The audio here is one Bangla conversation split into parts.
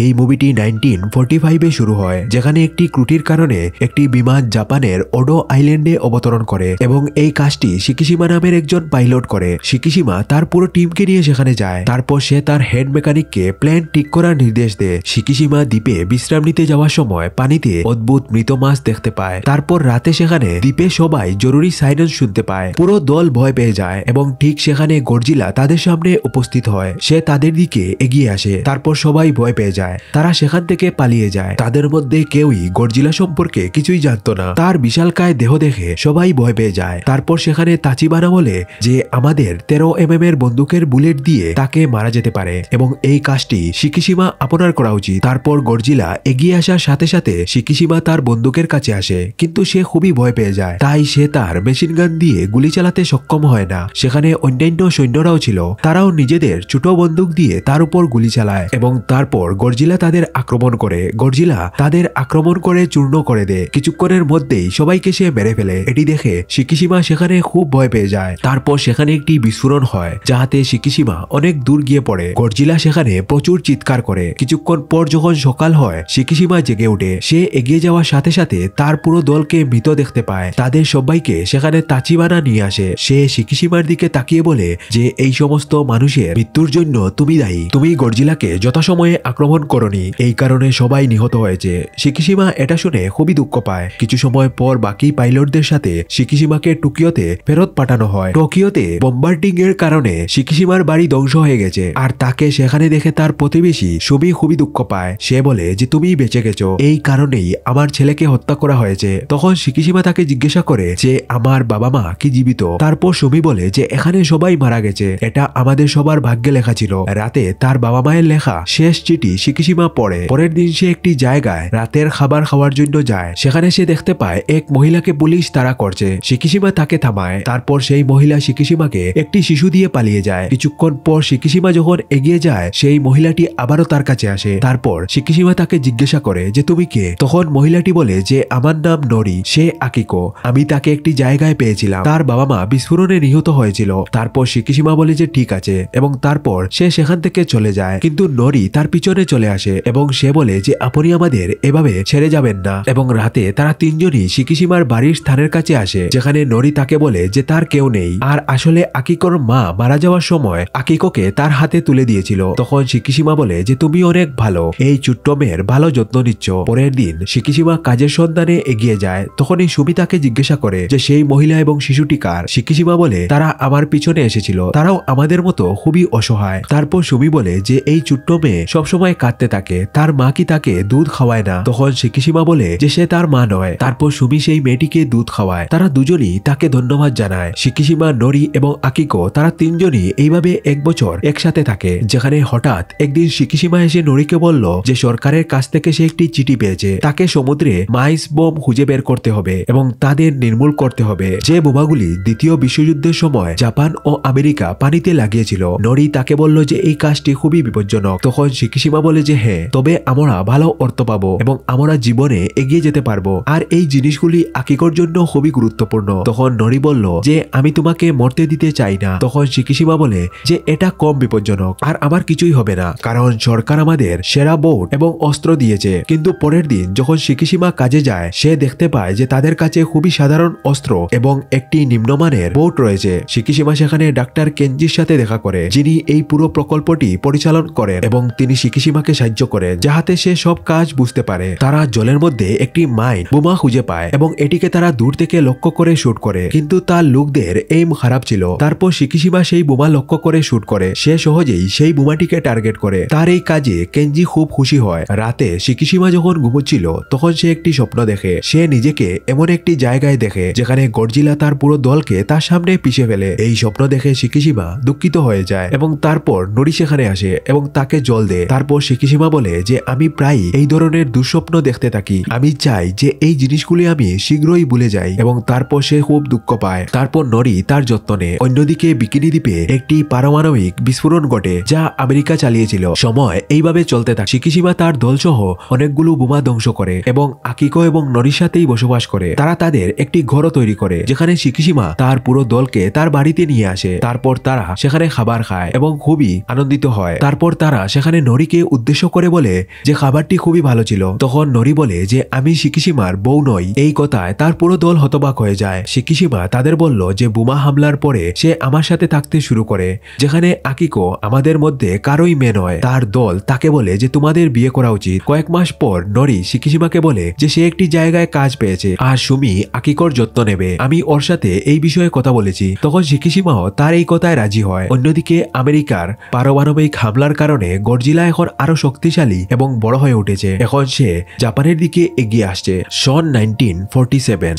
এই মুভিটি নাইনটিন ফোর্টি ফাইভে শুরু হয় যেখানে একটি ক্রুটির কারণে একটি বিমান জাপানের ওডো আইল্যান্ডে অবতরণ করে এবং এই কাজটি শিকিসীমা নামের একজন পাইলট করে শিকিসীমা তার পুরো টিমকে নিয়ে সেখানে যায় তারপর সে তার হেড মেকানিককে প্ল্যান ঠিক করার নির্দেশ দেয় শিকিসীমা দ্বীপে বিশ্রাম নিতে যাওয়ার সময় পানিতে অদ্ভুত মৃত মাছ দেখতে পায় তারপর রাতে সেখানে দ্বীপে সবাই জরুরি সাইরেন শুনতে পায় পুরো দল ভয় পেয়ে যায় এবং ঠিক সেখানে গর্জিলা তাদের সামনে উপস্থিত হয় সে তাদের দিকে এগিয়ে আসে তারপর সবাই ভয় পেয়ে যায় যায় তারা সেখান থেকে পালিয়ে যায় তাদের মধ্যে কেউই গর্জিলা সম্পর্কে কিছুই জানতো না তার বিশালকায় দেহ দেখে সবাই ভয় পেয়ে যায় তারপর সেখানে তাচিবানা বলে যে আমাদের তেরো এম এর বন্দুকের বুলেট দিয়ে তাকে মারা যেতে পারে এবং এই কাজটি শিকিসীমা আপনার করা উচিত তারপর গর্জিলা এগিয়ে আসার সাথে সাথে শিকিসীমা তার বন্দুকের কাছে আসে কিন্তু সে খুবই ভয় পেয়ে যায় তাই সে তার মেশিন গান দিয়ে গুলি চালাতে সক্ষম হয় না সেখানে অন্যান্য সৈন্যরাও ছিল তারাও নিজেদের ছোট বন্দুক দিয়ে তার উপর গুলি চালায় এবং তারপর গর্জিলা গর্জিলা তাদের আক্রমণ করে গর্জিলা তাদের আক্রমণ করে চূর্ণ করে দেয় কিছুক্ষণের মধ্যেই সবাইকে সে মেরে ফেলে এটি দেখে শিকিসীমা সেখানে খুব ভয় পেয়ে যায় তারপর সেখানে একটি বিস্ফোরণ হয় যাহাতে শিকিসীমা অনেক দূর গিয়ে পড়ে গর্জিলা সেখানে প্রচুর চিৎকার করে কিছুক্ষণ পর যখন সকাল হয় শিকিসীমা জেগে ওঠে সে এগিয়ে যাওয়ার সাথে সাথে তার পুরো দলকে মৃত দেখতে পায় তাদের সবাইকে সেখানে তাচিবানা নিয়ে আসে সে শিকিসীমার দিকে তাকিয়ে বলে যে এই সমস্ত মানুষের মৃত্যুর জন্য তুমি দায়ী তুমি গর্জিলাকে যথাসময়ে আক্রমণ গ্রহণ করনি এই কারণে সবাই নিহত হয়েছে শিকিসীমা এটা শুনে খুবই দুঃখ পায় কিছু সময় পর বাকি পাইলটদের সাথে শিকিসীমাকে টোকিওতে ফেরত পাঠানো হয় টোকিওতে বোম্বার্টিং এর কারণে শিকিসীমার বাড়ি ধ্বংস হয়ে গেছে আর তাকে সেখানে দেখে তার প্রতিবেশী সবই খুবই দুঃখ পায় সে বলে যে তুমি বেঁচে গেছো এই কারণেই আমার ছেলেকে হত্যা করা হয়েছে তখন শিকিসীমা তাকে জিজ্ঞাসা করে যে আমার বাবা মা কি জীবিত তারপর সুমি বলে যে এখানে সবাই মারা গেছে এটা আমাদের সবার ভাগ্যে লেখা ছিল রাতে তার বাবা মায়ের লেখা শেষ চিঠি সিকিসিমা পড়ে পরের দিন সে একটি জায়গায় রাতের খাবার খাওয়ার জন্য যায় সেখানে সে দেখতে পায় এক মহিলাকে পুলিশ তারা করছে সিকিসিমা তাকে থামায় তারপর সেই মহিলা সিকিসিমাকে একটি শিশু দিয়ে পালিয়ে যায় কিছুক্ষণ পর সিকিসিমা যখন এগিয়ে যায় সেই মহিলাটি আবারও তার কাছে আসে তারপর সিকিসিমা তাকে জিজ্ঞাসা করে যে তুমি কে তখন মহিলাটি বলে যে আমার নাম নরি সে আকিকো আমি তাকে একটি জায়গায় পেয়েছিলাম তার বাবা মা বিস্ফোরণে নিহত হয়েছিল তারপর সিকিসিমা বলে যে ঠিক আছে এবং তারপর সে সেখান থেকে চলে যায় কিন্তু নরি তার পিছনে চলে চলে আসে এবং সে বলে যে আপনি আমাদের এভাবে ছেড়ে যাবেন না এবং রাতে তারা তিনজনই সিকিসীমার বাড়ির স্থানের কাছে আসে যেখানে নরি তাকে বলে যে তার কেউ নেই আর আসলে আকিকর মা মারা যাওয়ার সময় আকিকোকে তার হাতে তুলে দিয়েছিল তখন সিকিসীমা বলে যে তুমি অনেক ভালো এই চুট্ট মেয়ের ভালো যত্ন নিচ্ছ পরের দিন সিকিসীমা কাজের সন্ধানে এগিয়ে যায় তখন এই সুমিতাকে জিজ্ঞাসা করে যে সেই মহিলা এবং শিশুটি কার সিকিসীমা বলে তারা আমার পিছনে এসেছিল তারাও আমাদের মতো খুবই অসহায় তারপর সুমি বলে যে এই চুট্ট মেয়ে সবসময় কাঁদতে থাকে তার মা কি তাকে দুধ খাওয়ায় না তখন শিকিসীমা বলে যে সে তার মা নয় তারপর সুমি সেই মেয়েটিকে দুধ খাওয়ায় তারা দুজনই তাকে ধন্যবাদ জানায় শিকিসীমা নরি এবং আকিকো তারা তিনজনই এইভাবে এক বছর একসাথে থাকে যেখানে হঠাৎ একদিন শিকিসীমা এসে নরিকে বলল যে সরকারের কাছ থেকে সে একটি চিঠি পেয়েছে তাকে সমুদ্রে মাইস বোম খুঁজে বের করতে হবে এবং তাদের নির্মূল করতে হবে যে বোমাগুলি দ্বিতীয় বিশ্বযুদ্ধের সময় জাপান ও আমেরিকা পানিতে লাগিয়েছিল নরি তাকে বলল যে এই কাজটি খুবই বিপজ্জনক তখন শিকিসীমা বলে বলে যে হ্যাঁ তবে আমরা ভালো অর্থ পাব এবং আমরা জীবনে এগিয়ে যেতে পারবো আর এই জিনিসগুলি আকিকর জন্য খুবই গুরুত্বপূর্ণ তখন নরি বলল যে আমি তোমাকে মরতে দিতে চাই না তখন শিকিসীমা বলে যে এটা কম বিপজ্জনক আর আমার কিছুই হবে না কারণ সরকার আমাদের সেরা বোর্ড এবং অস্ত্র দিয়েছে কিন্তু পরের দিন যখন শিকিসীমা কাজে যায় সে দেখতে পায় যে তাদের কাছে খুবই সাধারণ অস্ত্র এবং একটি নিম্নমানের বোর্ড রয়েছে শিকিসীমা সেখানে ডাক্তার কেঞ্জির সাথে দেখা করে যিনি এই পুরো প্রকল্পটি পরিচালন করেন এবং তিনি শিকিসীমাকে আমাকে সাহায্য করে যাহাতে সে সব কাজ বুঝতে পারে তারা জলের মধ্যে একটি মাইন বোমা খুঁজে পায় এবং এটিকে তারা দূর থেকে লক্ষ্য করে শুট করে কিন্তু তার লোকদের এইম খারাপ ছিল তারপর শিকিশিমা সেই বোমা লক্ষ্য করে শুট করে সে সহজেই সেই বোমাটিকে টার্গেট করে তার এই কাজে কেঞ্জি খুব খুশি হয় রাতে শিকিশিমা যখন ঘুমোচ্ছিল তখন সে একটি স্বপ্ন দেখে সে নিজেকে এমন একটি জায়গায় দেখে যেখানে গর্জিলা তার পুরো দলকে তার সামনে পিছে ফেলে এই স্বপ্ন দেখে শিকিশিমা দুঃখিত হয়ে যায় এবং তারপর নড়ি সেখানে আসে এবং তাকে জল দেয় তারপর শিকিসীমা বলে যে আমি প্রায় এই ধরনের দুঃস্বপ্ন দেখতে থাকি আমি চাই যে এই জিনিসগুলি আমি শীঘ্রই ভুলে যাই এবং তারপর সে খুব দুঃখ পায় তারপর নরি তার যত্ন অন্যদিকে বিকিনি দ্বীপে একটি পারমাণবিক বিস্ফোরণ ঘটে যা আমেরিকা চালিয়েছিল সময় এইভাবে চলতে থাকে শিকিসীমা তার দলসহ অনেকগুলো বোমা ধ্বংস করে এবং আকিকো এবং নরির সাথেই বসবাস করে তারা তাদের একটি ঘরও তৈরি করে যেখানে শিকিসিমা তার পুরো দলকে তার বাড়িতে নিয়ে আসে তারপর তারা সেখানে খাবার খায় এবং খুবই আনন্দিত হয় তারপর তারা সেখানে নরিকে উদ্দেশ্য করে বলে যে খাবারটি খুবই ভালো ছিল তখন নরি বলে যে আমি সিকিসিমার বউ নই এই কথায় তার পুরো দল হতবাক হয়ে যায় সিকিসিমা তাদের বলল যে বোমা হামলার পরে সে আমার সাথে থাকতে শুরু করে যেখানে আকিকো আমাদের মধ্যে কারোই মেয়ে নয় তার দল তাকে বলে যে তোমাদের বিয়ে করা উচিত কয়েক মাস পর নরি সিকিসিমাকে বলে যে সে একটি জায়গায় কাজ পেয়েছে আর সুমি আকিকর যত্ন নেবে আমি ওর সাথে এই বিষয়ে কথা বলেছি তখন সিকিসিমাও তার এই কথায় রাজি হয় অন্যদিকে আমেরিকার পারমাণবিক হামলার কারণে গর্জিলা এখন আরো শক্তিশালী এবং বড় হয়ে উঠেছে এখন সে জাপানের দিকে এগিয়ে আসছে সন নাইনটিন ফোরটি সেভেন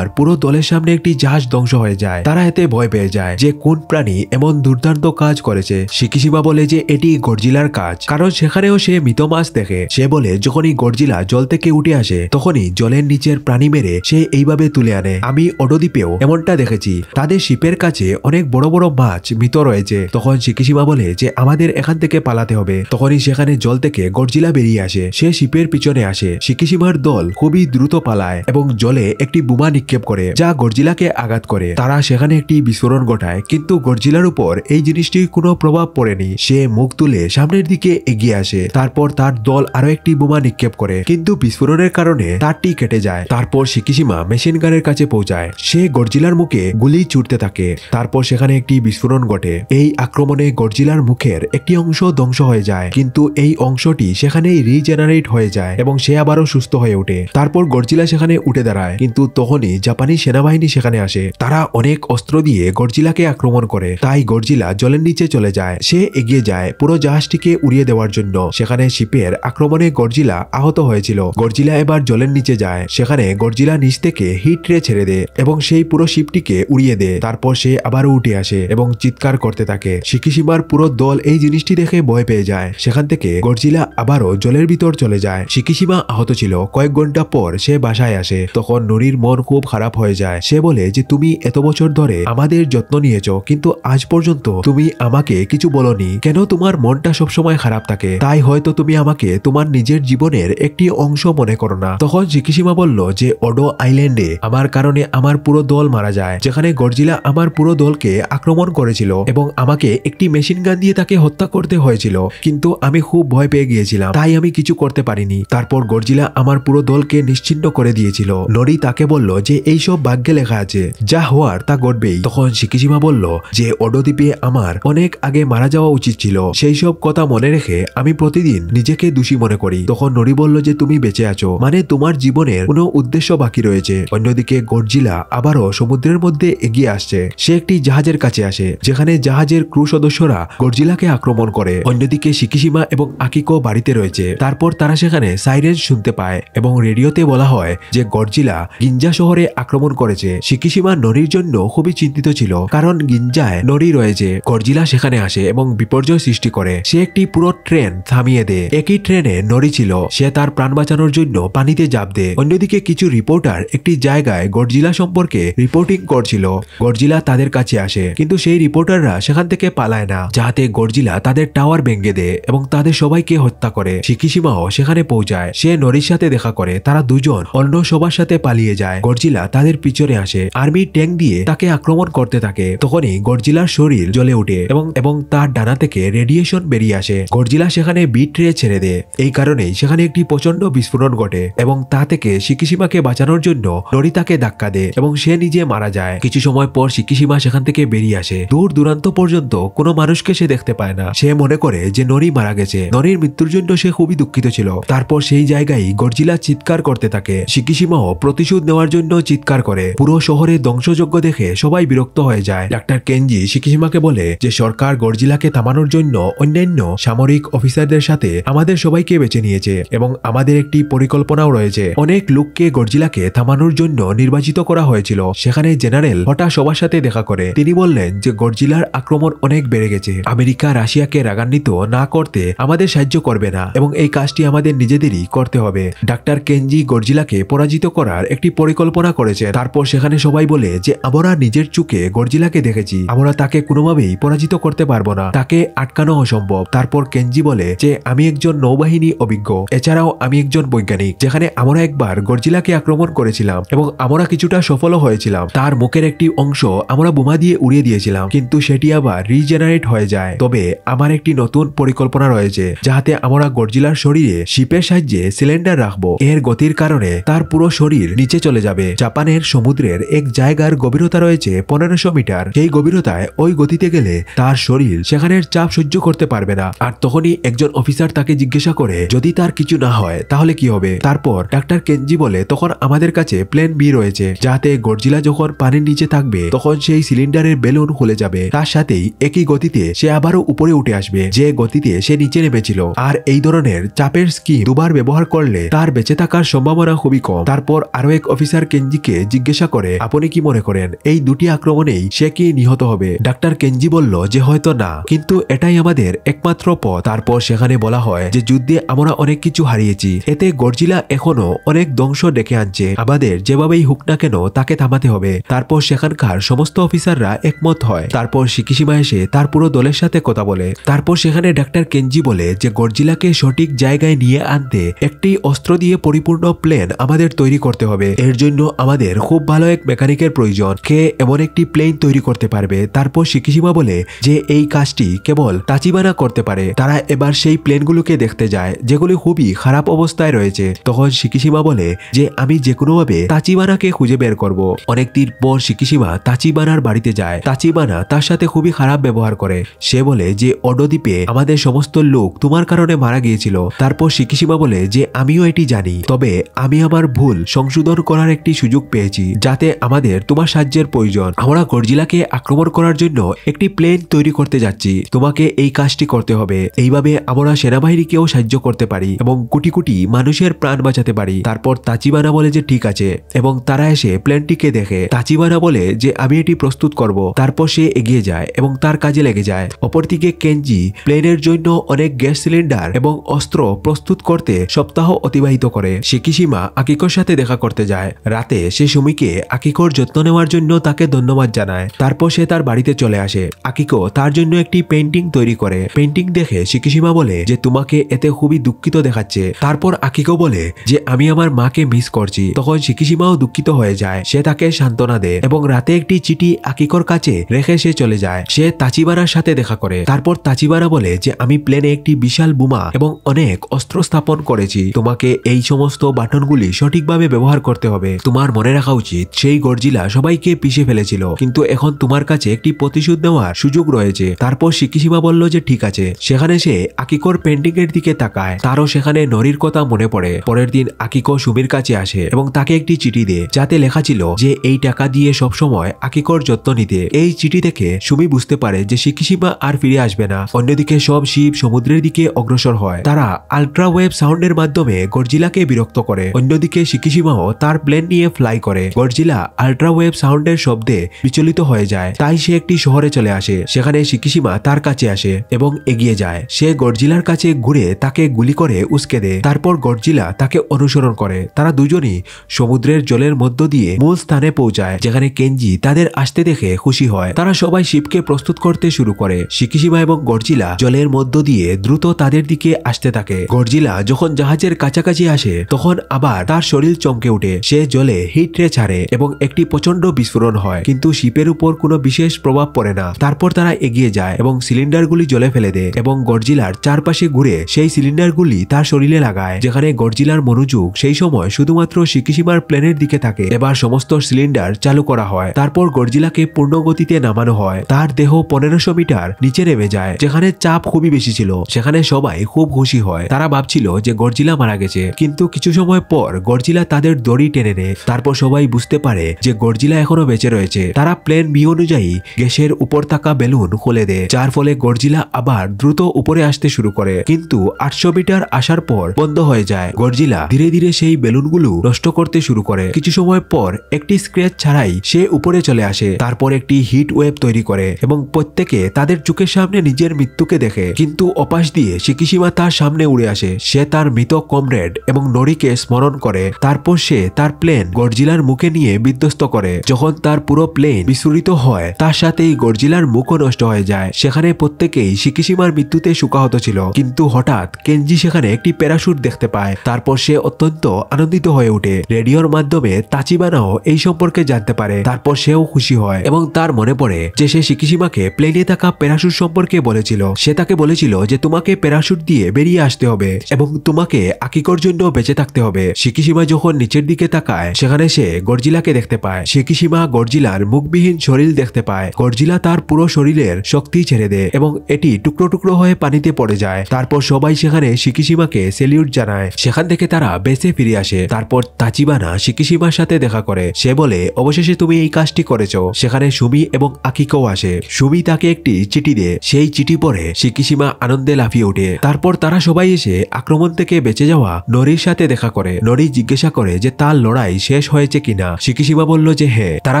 পুরো দলের সামনে একটি জাহাজ ধ্বংস হয়ে যায় তারা এতে ভয় পেয়ে যায় যে কোন প্রাণী এমন দুর্দান্ত কাজ করেছে সিকিসীমা বলে যে এটি গর্জিলার কাজ কারণ সেখানেও সে মৃত মাছ দেখে সে বলে যখনই গর্জিলা জল থেকে উঠে আসে তখনই জলের নিচের প্রাণী মেরে সে এইভাবে তুলে আনে আমি অডদ্বীপেও এমনটা দেখেছি তাদের শিপের কাছে অনেক বড় বড় মাছ মৃত রয়েছে তখন সিকিসীমা বলে যে আমাদের এখান থেকে পালাতে হবে তখনই সেখানে সেখানে জল থেকে গরজিলা বেরিয়ে আসে সে শিপের পিছনে আসে সিকিসিমার দল খুবই দ্রুত পালায় এবং জলে একটি বোমা নিক্ষেপ করে যা গরজিলাকে আঘাত করে তারা সেখানে একটি বিস্ফোরণ ঘটায় কিন্তু গরজিলার উপর এই জিনিসটির কোনো প্রভাব পড়েনি সে মুখ তুলে সামনের দিকে এগিয়ে আসে তারপর তার দল আরো একটি বোমা নিক্ষেপ করে কিন্তু বিস্ফোরণের কারণে তারটি কেটে যায় তারপর সিকিসিমা মেশিন গানের কাছে পৌঁছায় সে গরজিলার মুখে গুলি ছুটতে থাকে তারপর সেখানে একটি বিস্ফোরণ ঘটে এই আক্রমণে গরজিলার মুখের একটি অংশ ধ্বংস হয়ে যায় কিন্তু এই অংশটি সেখানেই রিজেনারেট হয়ে যায় এবং সে আবারও সুস্থ হয়ে ওঠে তারপর গর্জিলা সেখানে উঠে দাঁড়ায় কিন্তু তখনই জাপানি সেনাবাহিনী সেখানে আসে তারা অনেক অস্ত্র দিয়ে গর্জিলাকে আক্রমণ করে তাই গর্জিলা জলের নিচে চলে যায় সে এগিয়ে যায় পুরো জাহাজটিকে উড়িয়ে দেওয়ার জন্য সেখানে শিপের আক্রমণে গর্জিলা আহত হয়েছিল গর্জিলা এবার জলের নিচে যায় সেখানে গর্জিলা নিচ থেকে হিট রে ছেড়ে দেয় এবং সেই পুরো শিপটিকে উড়িয়ে দেয় তারপর সে আবারও উঠে আসে এবং চিৎকার করতে থাকে সিকিসীমার পুরো দল এই জিনিসটি দেখে ভয় পেয়ে যায় সেখান থেকে থেকে গর্জিলা আবারও জলের ভিতর চলে যায় সিকিসিমা আহত ছিল কয়েক ঘন্টা পর সে বাসায় আসে তখন নুরির মন খুব খারাপ হয়ে যায় সে বলে যে তুমি এত বছর ধরে আমাদের যত্ন নিয়েছ কিন্তু আজ পর্যন্ত তুমি আমাকে কিছু বলনি কেন তোমার মনটা সবসময় খারাপ থাকে তাই হয়তো তুমি আমাকে তোমার নিজের জীবনের একটি অংশ মনে করো না তখন জিকিসীমা বলল যে অডো আইল্যান্ডে আমার কারণে আমার পুরো দল মারা যায় যেখানে গর্জিলা আমার পুরো দলকে আক্রমণ করেছিল এবং আমাকে একটি মেশিন গান দিয়ে তাকে হত্যা করতে হয়েছিল কিন্তু আমি খুব ভয় পেয়ে গিয়েছিলাম তাই আমি কিছু করতে পারিনি তারপর গর্জিলা আমার পুরো দলকে নিশ্চিন্ন করে দিয়েছিল নরি তাকে বলল যে এই সব ভাগ্যে লেখা আছে যা হওয়ার তা ঘটবেই তখন শিকিজিমা বলল যে অডোদ্বীপে আমার অনেক আগে মারা যাওয়া উচিত ছিল সেই সব কথা মনে রেখে আমি প্রতিদিন নিজেকে দোষী মনে করি তখন নরি বলল যে তুমি বেঁচে আছো মানে তোমার জীবনের কোনো উদ্দেশ্য বাকি রয়েছে অন্যদিকে গর্জিলা আবারও সমুদ্রের মধ্যে এগিয়ে আসছে সে একটি জাহাজের কাছে আসে যেখানে জাহাজের ক্রু সদস্যরা গর্জিলাকে আক্রমণ করে অন্যদিকে শিকিসীমা এবং এবং আকিকো বাড়িতে রয়েছে তারপর তারা সেখানে সাইরেন শুনতে পায় এবং রেডিওতে বলা হয় যে গর্জিলা গিঞ্জা শহরে আক্রমণ করেছে সিকিসীমা নরির জন্য খুবই চিন্তিত ছিল কারণ গিঞ্জায় নরি রয়েছে গর্জিলা সেখানে আসে এবং বিপর্যয় সৃষ্টি করে সে একটি পুরো ট্রেন থামিয়ে দেয় একই ট্রেনে নরি ছিল সে তার প্রাণ বাঁচানোর জন্য পানিতে জাপ দেয় অন্যদিকে কিছু রিপোর্টার একটি জায়গায় গর্জিলা সম্পর্কে রিপোর্টিং করছিল গর্জিলা তাদের কাছে আসে কিন্তু সেই রিপোর্টাররা সেখান থেকে পালায় না যাহাতে গর্জিলা তাদের টাওয়ার ভেঙে দেয় এবং তাদের সবাইকে হত্যা করে শিকিসীমাও সেখানে পৌঁছায় সে নরির সাথে দেখা করে তারা দুজন অন্য সবার সাথে পালিয়ে যায় গর্জিলা তাদের পিছনে আসে আর্মি ট্যাঙ্ক দিয়ে তাকে আক্রমণ করতে থাকে তখনই গর্জিলার শরীর জ্বলে ওঠে এবং এবং তার ডানা থেকে রেডিয়েশন বেরিয়ে আসে গর্জিলা সেখানে বিট ট্রে ছেড়ে দেয় এই কারণেই সেখানে একটি প্রচন্ড বিস্ফোরণ ঘটে এবং তা থেকে সিকিসীমাকে বাঁচানোর জন্য নরি তাকে ধাক্কা দেয় এবং সে নিজে মারা যায় কিছু সময় পর সিকিসীমা সেখান থেকে বেরিয়ে আসে দূর দূরান্ত পর্যন্ত কোনো মানুষকে সে দেখতে পায় না সে মনে করে যে নরি মারা গেছে ননির মৃত্যুর জন্য সে খুবই দুঃখিত ছিল তারপর সেই জায়গায় গর্জিলা চিৎকার করতে থাকে সিকিসিমাও প্রতিশোধ নেওয়ার জন্য চিৎকার করে পুরো শহরে ধ্বংসযজ্ঞ দেখে সবাই বিরক্ত হয়ে যায় ডাক্তার কেনজি সিকিসিমাকে বলে যে সরকার গর্জিলাকে থামানোর জন্য অন্যান্য সামরিক অফিসারদের সাথে আমাদের সবাইকে বেছে নিয়েছে এবং আমাদের একটি পরিকল্পনাও রয়েছে অনেক লোককে গর্জিলাকে থামানোর জন্য নির্বাচিত করা হয়েছিল সেখানে জেনারেল হঠাৎ সবার সাথে দেখা করে তিনি বললেন যে গর্জিলার আক্রমণ অনেক বেড়ে গেছে আমেরিকা রাশিয়াকে রাগান্বিত না করতে আমাদের আমাদের সাহায্য করবে না এবং এই কাজটি আমাদের নিজেদেরই করতে হবে ডাক্তার কেনজি গর্জিলাকে পরাজিত করার একটি পরিকল্পনা করেছে তারপর সেখানে সবাই বলে যে আমরা নিজের চোখে গর্জিলাকে দেখেছি আমরা তাকে কোনোভাবেই পরাজিত করতে পারবো না তাকে আটকানো অসম্ভব তারপর কেনজি বলে যে আমি একজন নৌবাহিনী অভিজ্ঞ এছাড়াও আমি একজন বৈজ্ঞানিক যেখানে আমরা একবার গর্জিলাকে আক্রমণ করেছিলাম এবং আমরা কিছুটা সফলও হয়েছিলাম তার মুখের একটি অংশ আমরা বোমা দিয়ে উড়িয়ে দিয়েছিলাম কিন্তু সেটি আবার রিজেনারেট হয়ে যায় তবে আমার একটি নতুন পরিকল্পনা রয়েছে রয়েছে যাহাতে আমরা গর্জিলার শরীরে শিপের সাহায্যে সিলিন্ডার রাখবো এর গতির কারণে তার পুরো শরীর নিচে চলে যাবে জাপানের সমুদ্রের এক জায়গার গভীরতা রয়েছে পনেরোশো মিটার সেই গভীরতায় ওই গতিতে গেলে তার শরীর সেখানের চাপ সহ্য করতে পারবে না আর তখনই একজন অফিসার তাকে জিজ্ঞাসা করে যদি তার কিছু না হয় তাহলে কি হবে তারপর ডাক্তার কেঞ্জি বলে তখন আমাদের কাছে প্লেন বি রয়েছে যাতে গর্জিলা যখন পানির নিচে থাকবে তখন সেই সিলিন্ডারের বেলুন খুলে যাবে তার সাথেই একই গতিতে সে আবারও উপরে উঠে আসবে যে গতিতে সে নিচে নেমেছিল আর এই ধরনের চাপের স্কিম দুবার ব্যবহার করলে তার বেঁচে থাকার সম্ভাবনা খুবই কম তারপর আরো এক অফিসার কেঞ্জিকে জিজ্ঞাসা করে আপনি কি মনে করেন এই দুটি আক্রমণেই সে কি নিহত হবে ডাক্তার কেঞ্জি বলল যে হয়তো না কিন্তু এটাই আমাদের একমাত্র পথ তারপর সেখানে বলা হয় যে যুদ্ধে আমরা অনেক কিছু হারিয়েছি এতে গর্জিলা এখনো অনেক ধ্বংস ডেকে আনছে আমাদের যেভাবেই হুক না কেন তাকে থামাতে হবে তারপর সেখানকার সমস্ত অফিসাররা একমত হয় তারপর সিকিসিমা এসে তার পুরো দলের সাথে কথা বলে তারপর সেখানে ডাক্তার কেঞ্জি বলে বলে যে গর্জিলাকে সঠিক জায়গায় নিয়ে আনতে একটি অস্ত্র দিয়ে পরিপূর্ণ প্লেন আমাদের তৈরি করতে হবে এর জন্য আমাদের খুব ভালো এক মেকানিকের প্রয়োজন কে এমন একটি প্লেন তৈরি করতে পারবে তারপর শিকিসীমা বলে যে এই কাজটি কেবল তাচিবানা করতে পারে তারা এবার সেই প্লেনগুলোকে দেখতে যায় যেগুলি খুবই খারাপ অবস্থায় রয়েছে তখন শিকিসীমা বলে যে আমি যে কোনোভাবে তাচিবানাকে খুঁজে বের করব অনেকদিন পর শিকিসীমা তাচিবানার বাড়িতে যায় তাচিবানা তার সাথে খুবই খারাপ ব্যবহার করে সে বলে যে অডদ্বীপে আমাদের সমস্ত লোক লোক তোমার কারণে মারা গিয়েছিল তারপর শিকিশিবা বলে যে আমিও এটি জানি তবে আমি আমার ভুল সংশোধন করার একটি সুযোগ পেয়েছি যাতে আমাদের তোমার সাহায্যের প্রয়োজন আমরা গর্জিলাকে আক্রমণ করার জন্য একটি প্লেন তৈরি করতে যাচ্ছি তোমাকে এই কাজটি করতে হবে এইভাবে আমরা সেনাবাহিনীকেও সাহায্য করতে পারি এবং কোটি কোটি মানুষের প্রাণ বাঁচাতে পারি তারপর তাচিবানা বলে যে ঠিক আছে এবং তারা এসে প্লেনটিকে দেখে তাচিবানা বলে যে আমি এটি প্রস্তুত করব তারপর সে এগিয়ে যায় এবং তার কাজে লেগে যায় অপরদিকে কেনজি প্লেনের জন্য অনেক গ্যাস সিলিন্ডার এবং অস্ত্র প্রস্তুত করতে সপ্তাহ অতিবাহিত করে শিকিসীমা আকিকর সাথে দেখা করতে যায় রাতে সে সুমিকে আকিকর যত্ন নেওয়ার জন্য তাকে ধন্যবাদ জানায় তারপর সে তার বাড়িতে চলে আসে আকিকো তার জন্য একটি পেন্টিং তৈরি করে পেন্টিং দেখে শিকিসীমা বলে যে তোমাকে এতে খুবই দুঃখিত দেখাচ্ছে তারপর আকিকো বলে যে আমি আমার মাকে মিস করছি তখন শিকিসীমাও দুঃখিত হয়ে যায় সে তাকে সান্ত্বনা দেয় এবং রাতে একটি চিঠি আকিকর কাছে রেখে সে চলে যায় সে তাচিবারার সাথে দেখা করে তারপর তাচিবারা বলে যে আমি প্লেনে একটি বিশাল বোমা এবং অনেক অস্ত্র স্থাপন করেছি তোমাকে এই সমস্ত বাটনগুলি সঠিকভাবে ব্যবহার করতে হবে তোমার মনে রাখা উচিত সেই গর্জিলা সবাইকে পিষে ফেলেছিল কিন্তু এখন তোমার কাছে একটি প্রতিশোধ নেওয়ার সুযোগ রয়েছে তারপর শিকিসীমা বলল যে ঠিক আছে সেখানে সে আকিকর পেন্টিং এর দিকে তাকায় তারও সেখানে নরির কথা মনে পড়ে পরের দিন আকিকো সুমির কাছে আসে এবং তাকে একটি চিঠি দেয় যাতে লেখা ছিল যে এই টাকা দিয়ে সবসময় আকিকর যত্ন নিতে এই চিঠি দেখে সুমি বুঝতে পারে যে শিকিসীমা আর ফিরে আসবে না অন্যদিকে সব শিব সমুদ্রে কেন্দ্রের দিকে অগ্রসর হয় তারা আলট্রা ওয়েভ সাউন্ডের মাধ্যমে গর্জিলাকে বিরক্ত করে অন্যদিকে সিকিসিমাও তার প্লেন নিয়ে ফ্লাই করে গর্জিলা আলট্রা ওয়েভ সাউন্ডের শব্দে বিচলিত হয়ে যায় তাই সে একটি শহরে চলে আসে সেখানে সিকিসিমা তার কাছে আসে এবং এগিয়ে যায় সে গর্জিলার কাছে ঘুরে তাকে গুলি করে উস্কে দেয় তারপর গর্জিলা তাকে অনুসরণ করে তারা দুজনই সমুদ্রের জলের মধ্য দিয়ে মূল স্থানে পৌঁছায় যেখানে কেঞ্জি তাদের আসতে দেখে খুশি হয় তারা সবাই শিবকে প্রস্তুত করতে শুরু করে সিকিসিমা এবং গর্জিলা জলের মধ্য দিয়ে দ্রুত তাদের দিকে আসতে থাকে গর্জিলা যখন জাহাজের কাছাকাছি আসে তখন আবার তার শরীর চমকে ওঠে সে জলে হিটরে ছাড়ে এবং একটি প্রচন্ড বিস্ফোরণ হয় কিন্তু শিপের উপর কোনো বিশেষ প্রভাব পড়ে না তারপর তারা এগিয়ে যায় এবং সিলিন্ডারগুলি জলে ফেলে দেয় এবং গর্জিলার চারপাশে ঘুরে সেই সিলিন্ডারগুলি তার শরীরে লাগায় যেখানে গর্জিলার মনোযোগ সেই সময় শুধুমাত্র শিকিসীমার প্লেনের দিকে থাকে এবার সমস্ত সিলিন্ডার চালু করা হয় তারপর গর্জিলাকে পূর্ণ গতিতে নামানো হয় তার দেহ পনেরোশো মিটার নিচে নেমে যায় যেখানে চাপ খুবই বেশি ছিল সেখানে সবাই খুব খুশি হয় তারা ভাবছিল যে গর্জিলা মারা গেছে কিন্তু কিছু সময় পর গর্জিলা তাদের দড়ি টেনে নেয় তারপর সবাই বুঝতে পারে যে গর্জিলা এখনো বেঁচে রয়েছে তারা প্লেন বি অনুযায়ী গ্যাসের উপর থাকা বেলুন খুলে দেয় যার ফলে গর্জিলা আবার দ্রুত উপরে আসতে শুরু করে কিন্তু আটশো মিটার আসার পর বন্ধ হয়ে যায় গর্জিলা ধীরে ধীরে সেই বেলুনগুলো নষ্ট করতে শুরু করে কিছু সময় পর একটি স্ক্র্যাচ ছাড়াই সে উপরে চলে আসে তারপর একটি হিট ওয়েব তৈরি করে এবং প্রত্যেকে তাদের চোখের সামনে নিজের মৃত্যুকে দেখে কিন্তু অপা পাশ দিয়ে শিকিশিমা তার সামনে উড়ে আসে সে তার মৃত কমরেড এবং নরিকে স্মরণ করে তারপর সে তার প্লেন গর্জিলার মুখে নিয়ে বিধ্বস্ত করে যখন তার পুরো প্লেন বিস্ফোরিত হয় তার সাথেই গর্জিলার মুখও নষ্ট হয়ে যায় সেখানে প্রত্যেকেই শিকিশিমার মৃত্যুতে সুকাহত ছিল কিন্তু হঠাৎ কেনজি সেখানে একটি প্যারাশুট দেখতে পায় তারপর সে অত্যন্ত আনন্দিত হয়ে ওঠে রেডিওর মাধ্যমে তাচিবানাও এই সম্পর্কে জানতে পারে তারপর সেও খুশি হয় এবং তার মনে পড়ে যে সে শিকিশিমাকে প্লেনে থাকা প্যারাশুট সম্পর্কে বলেছিল সে তাকে বলেছিল যে তোমাকে প্যারাশুট দিয়ে বেরিয়ে আসতে হবে এবং তোমাকে আকিকর জন্য বেঁচে থাকতে হবে শিকিসীমা যখন নিচের দিকে তাকায় সেখানে সে গর্জিলাকে দেখতে পায় শিকিসীমা গর্জিলার মুখবিহীন শরীর দেখতে পায় গর্জিলা তার পুরো শরীরের শক্তি ছেড়ে দেয় এবং এটি টুকরো টুকরো হয়ে পানিতে পড়ে যায় তারপর সবাই সেখানে শিকিসীমাকে সেলিউট জানায় সেখান থেকে তারা বেঁচে ফিরে আসে তারপর তাচিবানা শিকিসীমার সাথে দেখা করে সে বলে অবশেষে তুমি এই কাজটি করেছ সেখানে সুমি এবং আকিকও আসে সুমি তাকে একটি চিঠি দেয় সেই চিঠি পরে শিকিসীমা আনন্দে লাফিয়ে ওঠে তারপর তারা সবাই এসে আক্রমণ থেকে বেঁচে যাওয়া নরির সাথে দেখা করে নরি জিজ্ঞাসা করে যে তার লড়াই শেষ হয়েছে কিনা সিকিসীমা বলল যে হ্যাঁ তারা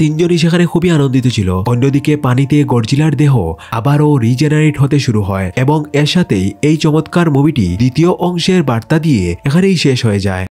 তিনজনই সেখানে খুবই আনন্দিত ছিল অন্যদিকে পানিতে গর্জিলার দেহ আবারও রিজেনারেট হতে শুরু হয় এবং এর সাথেই এই চমৎকার মুভিটি দ্বিতীয় অংশের বার্তা দিয়ে এখানেই শেষ হয়ে যায়